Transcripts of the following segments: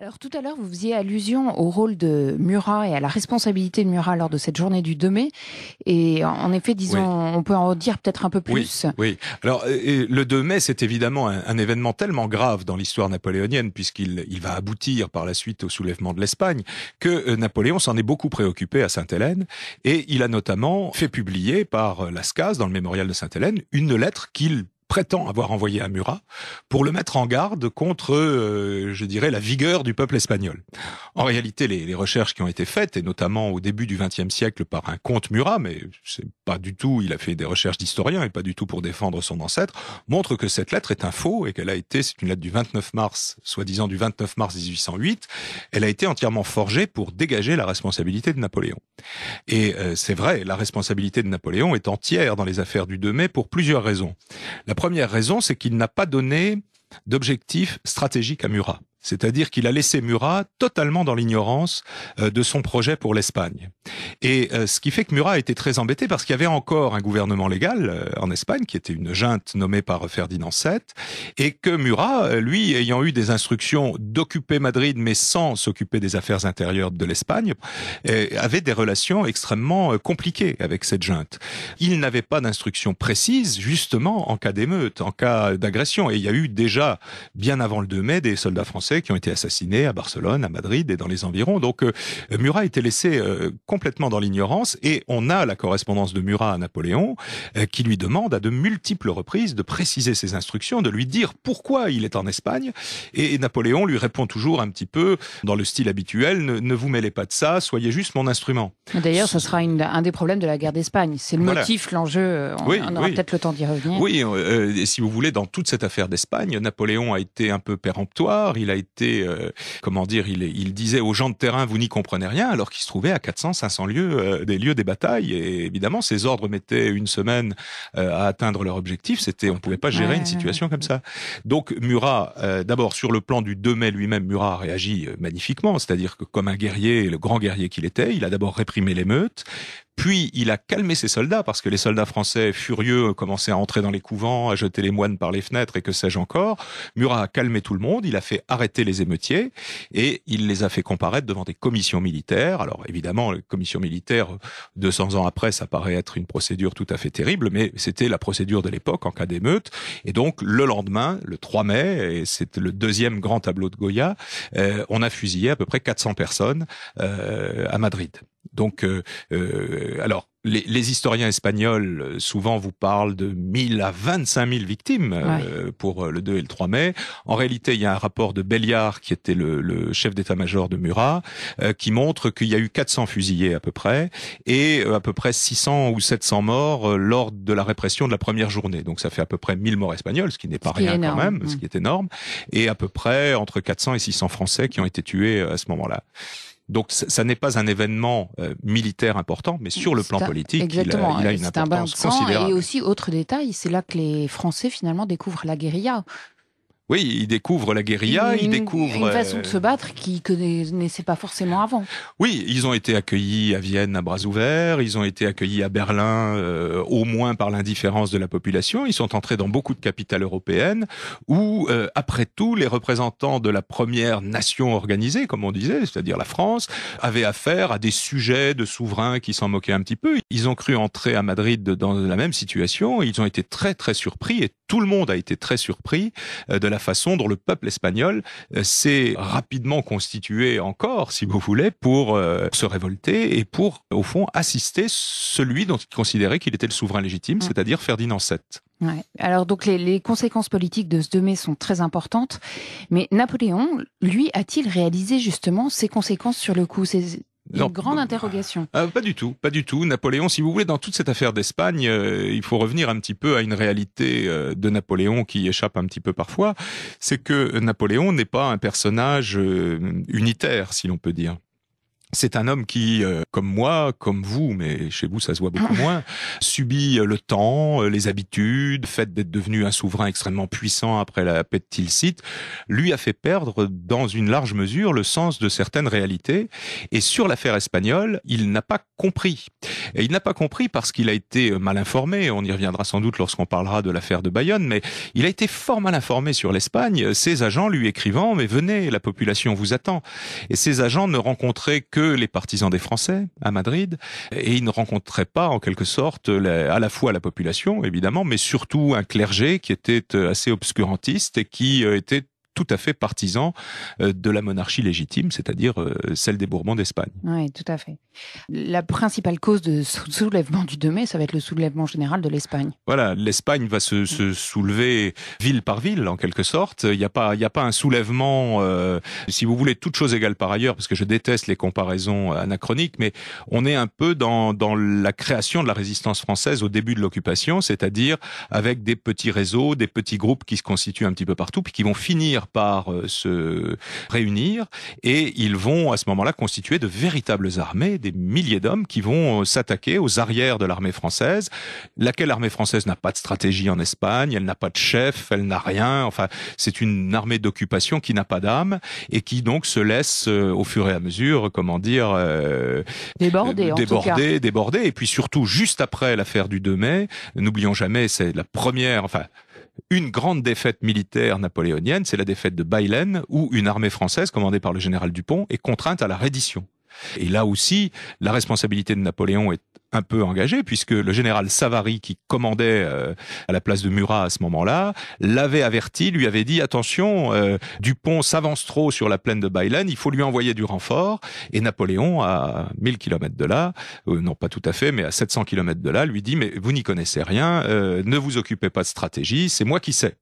Alors tout à l'heure, vous faisiez allusion au rôle de Murat et à la responsabilité de Murat lors de cette journée du 2 mai. Et en effet, disons, on peut en dire peut-être un peu plus. Oui, oui. alors le 2 mai, c'est évidemment un, événement tellement grave dans l'histoire napoléonienne, puisqu'il va aboutir par la suite au soulèvement de l'Espagne, que euh, Napoléon s'en est beaucoup préoccupé à Sainte-Hélène. Et il a notamment fait publier par euh, Lascaz, dans le mémorial de Sainte-Hélène, une lettre qu'il prétend avoir envoyé à Murat pour le mettre en garde contre, euh, je dirais, la vigueur du peuple espagnol. En réalité, les, les, recherches qui ont été faites, et notamment au début du XXe siècle par un comte Murat, mais c'est pas du tout, il a fait des recherches d'historien et pas du tout pour défendre son ancêtre, montrent que cette lettre est un faux et qu'elle a été, c'est une lettre du 29 mars, soi-disant du 29 mars 1808, elle a été entièrement forgée pour dégager la responsabilité de Napoléon. Et euh, c'est vrai, la responsabilité de Napoléon est entière dans les affaires du 2 mai pour plusieurs raisons. La première raison, c'est qu'il n'a pas donné d'objectif stratégique à Murat. C'est-à-dire qu'il a laissé Murat totalement dans l'ignorance euh, de son projet pour l'Espagne. Et euh, ce qui fait que Murat était très embêté parce qu'il y avait encore un gouvernement légal euh, en Espagne, qui était une junte nommée par Ferdinand VII, et que Murat, lui, ayant eu des instructions d'occuper Madrid, mais sans s'occuper des affaires intérieures de l'Espagne, avait des relations extrêmement compliquées avec cette junte. Il n'avait pas d'instructions précises, justement, en cas d'émeute, en cas d'agression. Et il y a eu déjà, bien avant le 2 mai, des soldats français qui ont été assassinés à Barcelone, à Madrid et dans les environs. Donc euh, Murat a été laissé euh, complètement dans l'ignorance et on a la correspondance de Murat à Napoléon euh, qui lui demande à de multiples reprises de préciser ses instructions, de lui dire pourquoi il est en Espagne. Et Napoléon lui répond toujours un petit peu dans le style habituel, ne, vous mêlez pas de ça, soyez juste mon instrument. D'ailleurs, ce sera une, un des problèmes de la guerre d'Espagne. C'est le motif, l'enjeu, on, aura peut-être le temps d'y revenir. Oui, et si vous voulez, dans toute cette affaire d'Espagne, Napoléon a été un peu péremptoire, il a était euh, comment dire, il, disait aux gens de terrain, vous n'y comprenez rien, alors qu'il se trouvait à 400, 500 lieux euh, des lieux des batailles. Et évidemment, ses ordres mettaient une semaine euh, à atteindre leur objectif. C'était, on pouvait pas gérer une situation comme ça. Donc Murat, d'abord sur le plan du 2 mai lui-même, Murat réagit magnifiquement, c'est-à-dire que comme un guerrier, le grand guerrier qu'il était, il a d'abord réprimé l'émeute, puis il a calmé ses soldats parce que les soldats français furieux commençaient à entrer dans les couvents, à jeter les moines par les fenêtres et que sais-je encore. Murat a calmé tout le monde, il a fait arrêter les émeutiers et il les a fait comparaître devant des commissions militaires. Alors évidemment, les commissions militaires, 200 ans après, ça paraît être une procédure tout à fait terrible, mais c'était la procédure de l'époque en cas d'émeute. Et donc le lendemain, le 3 mai, et c'est le deuxième grand tableau de Goya, euh, on a fusillé à peu près 400 personnes euh, à Madrid. Donc, euh, euh, alors, les, historiens espagnols euh, souvent vous parlent de 1000 à 25 000 victimes pour le 2 et le 3 mai. En réalité, il y a un rapport de Belliard, qui était le, chef d'état-major de Murat, qui montre qu'il y a eu 400 fusillés à peu près et à peu près 600 ou 700 morts lors de la répression de la première journée. Donc ça fait à peu près 1000 morts espagnols, ce qui n'est pas rien quand même, ce mm. qui est énorme, et à peu près entre 400 et 600 Français qui ont été tués à ce moment-là. Donc ça n'est pas un événement euh, militaire important, mais sur le plan politique, il a, une importance considérable. Et aussi, autre détail, c'est là que les Français finalement découvrent la guérilla. Oui, ils découvrent la guérilla, ils découvre... Une façon euh, de se battre qui connaissaient pas forcément avant. Oui, ils ont été accueillis à Vienne à bras ouverts, ils ont été accueillis à Berlin euh, au moins par l'indifférence de la population, ils sont entrés dans beaucoup de capitales européennes où, euh, après tout, les représentants de la première nation organisée, comme on disait, c'est-à-dire la France, avaient affaire à des sujets de souverains qui s'en moquaient un petit peu. Ils ont cru entrer à Madrid dans la même situation, ils ont été très très surpris et tout le monde a été très surpris euh, de la façon dont le peuple espagnol euh, s'est rapidement constitué encore, si vous voulez, pour euh, se révolter et pour, au fond, assister celui dont il considérait qu'il était le souverain légitime, mm. c'est-à-dire Ferdinand VII. Alors donc les, conséquences politiques de ce 2 mai sont très importantes, mais Napoléon, lui, a-t-il réalisé justement ces conséquences sur le coup une grande interrogation. Ah, pas du tout, pas du tout. Napoléon, si vous voulez, dans toute cette affaire d'Espagne, euh, il faut revenir un petit peu à une réalité euh, de Napoléon qui échappe un petit peu parfois. C'est que Napoléon n'est pas un personnage euh, unitaire, si l'on peut dire. C'est un homme qui, euh, comme moi, comme vous, mais chez vous ça se voit beaucoup moins, subit euh, le temps, euh, les habitudes, le fait d'être devenu un souverain extrêmement puissant après la paix de Tilsit, lui a fait perdre dans une large mesure le sens de certaines réalités. Et sur l'affaire espagnole, il n'a pas compris. Et il n'a pas compris parce qu'il a été mal informé, on y reviendra sans doute lorsqu'on parlera de l'affaire de Bayonne, mais il a été fort mal informé sur l'Espagne, ses agents lui écrivant ⁇ Mais venez, la population vous attend ⁇ Et ses agents ne rencontraient que les partisans des Français à Madrid, et il ne rencontraient pas en quelque sorte à la fois la population évidemment, mais surtout un clergé qui était euh, assez obscurantiste et qui euh, était tout à fait partisan euh, de la monarchie légitime, c'est-à-dire euh, celle des Bourbons d'Espagne. Oui, tout à fait. La principale cause de soulèvement du 2 mai, ça va être le soulèvement général de l'Espagne. Voilà, l'Espagne va se, mm. soulever ville par ville, en quelque sorte. Il n'y a, pas, il a pas un soulèvement, euh, si vous voulez, toutes choses égale par ailleurs, parce que je déteste les comparaisons anachroniques, mais on est un peu dans, dans la création de la résistance française au début de l'occupation, c'est-à-dire avec des petits réseaux, des petits groupes qui se constituent un petit peu partout, puis qui vont finir par euh, se réunir et ils vont à ce moment-là constituer de véritables armées, des milliers d'hommes qui vont euh, s'attaquer aux arrières de l'armée française, laquelle armée française n'a pas de stratégie en Espagne, elle n'a pas de chef, elle n'a rien, enfin c'est une armée d'occupation qui n'a pas d'âme et qui donc se laisse euh, au fur et à mesure, comment dire, déborder, déborder, déborder, et puis surtout juste après l'affaire du 2 mai, n'oublions jamais, c'est la première, enfin une grande défaite militaire napoléonienne, c'est la défaite de Bailen, où une armée française, commandée par le général Dupont, est contrainte à la reddition. Et là aussi, la responsabilité de Napoléon est un peu engagée puisque le général Savary qui commandait euh, à la place de Murat à ce moment-là l'avait averti, lui avait dit attention, euh, Dupont s'avance trop sur la plaine de Bailen, il faut lui envoyer du renfort et Napoléon à 1000 kilomètres de là, euh, non pas tout à fait mais à 700 kilomètres de là, lui dit mais vous n'y connaissez rien, ne vous occupez pas de stratégie, c'est moi qui sais.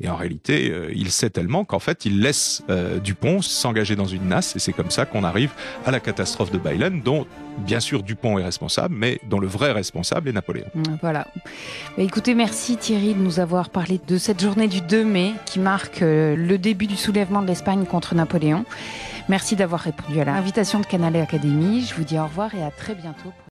Et en réalité, euh, il sait tellement qu'en fait, il laisse euh, Dupont s'engager dans une nasse, et c'est comme ça qu'on arrive à la catastrophe de Bailen, dont bien sûr Dupont est responsable, mais dont le vrai responsable est Napoléon. Mm, voilà. Bah, écoutez, merci Thierry de nous avoir parlé de cette journée du 2 mai qui marque euh, le début du soulèvement de l'Espagne contre Napoléon. Merci d'avoir répondu à l'invitation de Canal Académie. Je vous dis au revoir et à très bientôt.